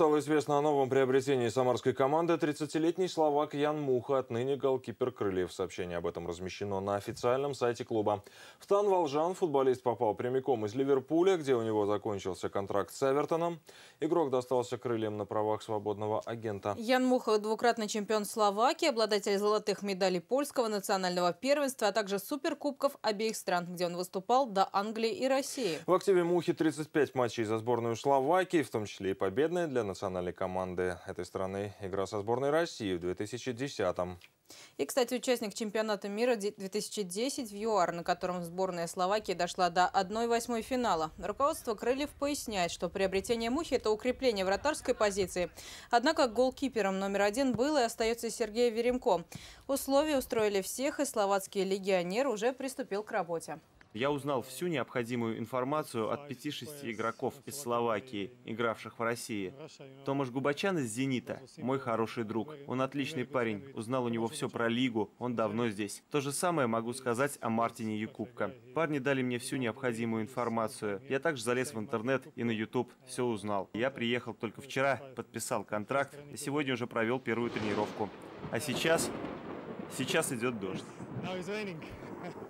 стало известно о новом приобретении самарской команды, 30-летний словак Ян Муха, отныне голкипер крыльев. Сообщение об этом размещено на официальном сайте клуба. В Тан Волжан футболист попал прямиком из Ливерпуля, где у него закончился контракт с Эвертоном. Игрок достался крыльям на правах свободного агента. Ян Муха – двукратный чемпион Словакии, обладатель золотых медалей польского национального первенства, а также суперкубков обеих стран, где он выступал до Англии и России. В активе Мухи 35 матчей за сборную Словакии, в том числе и победная для национальной команды этой страны играл со сборной России в 2010-м. И, кстати, участник чемпионата мира 2010 в ЮАР, на котором сборная Словакии дошла до 1-8 финала. Руководство Крыльев поясняет, что приобретение Мухи – это укрепление вратарской позиции. Однако голкипером номер один был и остается Сергей Веремко. Условия устроили всех, и словацкий легионер уже приступил к работе. Я узнал всю необходимую информацию от 5-6 игроков из Словакии, игравших в России. Томаш Губачан из «Зенита» — мой хороший друг. Он отличный парень, узнал у него все про лигу, он давно здесь. То же самое могу сказать о Мартине Якубко. Парни дали мне всю необходимую информацию. Я также залез в интернет и на YouTube все узнал. Я приехал только вчера, подписал контракт и сегодня уже провел первую тренировку. А сейчас... Сейчас идет дождь.